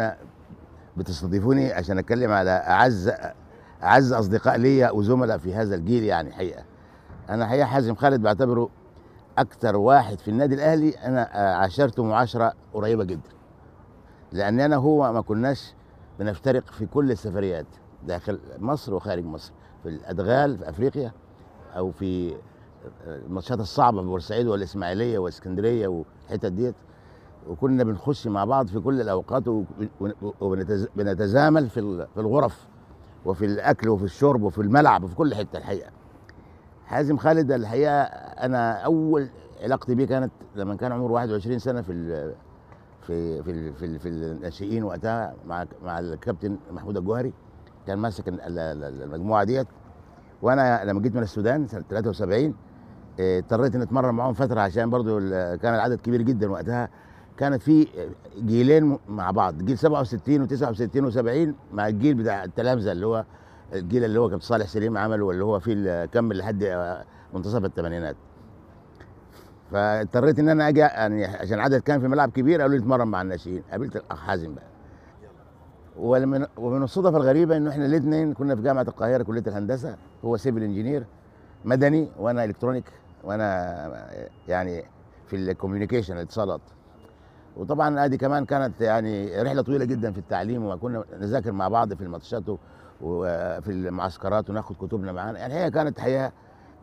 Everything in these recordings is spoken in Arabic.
أنا بتستضيفوني عشان أتكلم على أعز أعز أصدقاء ليا وزملاء في هذا الجيل يعني حقيقة أنا حقيقة حازم خالد بعتبره اكثر واحد في النادي الأهلي أنا عاشرته معاشرة قريبة جدا لأن أنا هو ما كناش بنفترق في كل السفريات داخل مصر وخارج مصر في الأدغال في أفريقيا أو في الماتشات الصعبه في بورسعيد والاسماعيليه واسكندريه والحتت ديت وكنا بنخش مع بعض في كل الاوقات وبنتزامل في الغرف وفي الاكل وفي الشرب وفي الملعب وفي كل حته الحقيقه حازم خالد الحقيقه انا اول علاقتي بيه كانت لما كان عمره 21 سنه في في في في, في الناشئين وقتها مع مع الكابتن محمود الجوهري كان ماسك المجموعه ديت وانا لما جيت من السودان سنه 73 آه، اضطريت اني اتمرن معاهم فتره عشان برضو كان العدد كبير جدا وقتها كانت في جيلين مع بعض جيل 67 و69 و70 مع الجيل بتاع التلامذه اللي هو الجيل اللي هو كابتن صالح سليم عمله واللي هو فيه كمل لحد منتصف الثمانينات فاضطريت ان انا اجي يعني عشان عدد كان في ملعب كبير قالوا لي اتمرن مع الناشئين قابلت الاخ حازم بقى ومن ومن الصدف الغريبه انه احنا الاثنين كنا في جامعه القاهره كليه الهندسه هو سيفل انجينير مدني وانا الكترونيك وانا يعني في الكوميونيكيشن الاتصالات وطبعا ادي كمان كانت يعني رحله طويله جدا في التعليم وكنا نذاكر مع بعض في الماتشات وفي المعسكرات وناخد كتبنا معانا يعني هي كانت حقيقه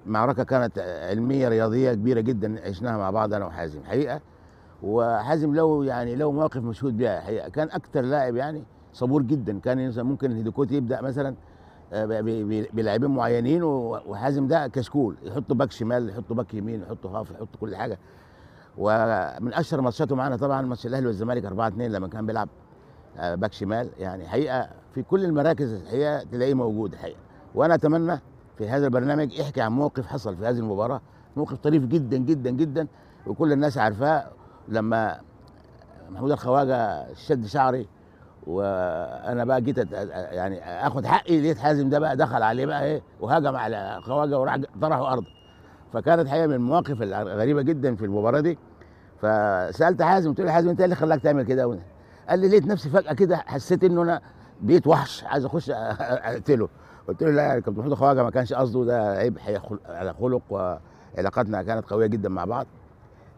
معركه كانت علميه رياضيه كبيره جدا عشناها مع بعض انا وحازم حقيقه وحازم له يعني له مواقف مشهود بها حقيقه كان اكثر لاعب يعني صبور جدا كان ممكن الهيدوكوت يبدا مثلا آه، بلاعبين معينين وحازم ده كشكول يحطه باك شمال يحطه باك يمين يحطه هاف يحطه كل حاجه ومن اشهر ماتشاته معانا طبعا ماتش الاهلي والزمالك 4 2 لما كان بيلعب آه، باك شمال يعني حقيقه في كل المراكز الحقيقه تلاقيه موجود الحقيقه وانا اتمنى في هذا البرنامج يحكي عن موقف حصل في هذه المباراه موقف طريف جدا جدا جدا وكل الناس عارفاه لما محمود الخواجه شد شعري وانا بقى جيت يعني اخد حقي لقيت حازم ده بقى دخل عليه بقى ايه وهجم على خواجه وراح طرحه ارض فكانت حقيقه من المواقف الغريبه جدا في المباراه دي فسالت حازم قلت له حازم انت ايه اللي خلاك تعمل كده قال لي لقيت نفسي فجاه كده حسيت انه انا بيت وحش عايز اخش اقتله قلت له لا يا كابتن محمود خواجه ما كانش قصده ده عيب على خلق وعلاقاتنا كانت قويه جدا مع بعض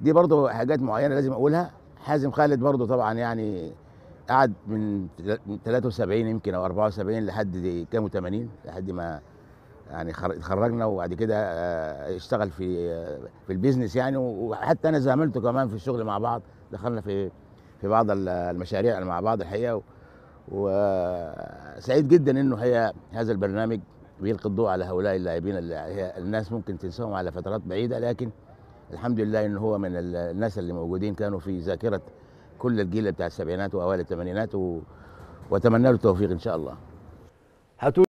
دي برضه حاجات معينه لازم اقولها حازم خالد برضه طبعا يعني قعد من 73 يمكن او 74 لحد كام 80 لحد ما يعني اتخرجنا وبعد كده آه، اشتغل في في البيزنس يعني وحتى انا زاملته كمان في الشغل مع بعض دخلنا في في بعض المشاريع مع بعض الحقيقه وسعيد جدا انه هي هذا البرنامج بيلقي الضوء على هؤلاء اللاعبين اللي هي الناس ممكن تنساهم على فترات بعيده لكن الحمد لله انه هو من الناس اللي موجودين كانوا في ذاكره كل الجيل بتاع السبعينات واوائل الثمانينات واتمنى له التوفيق ان شاء الله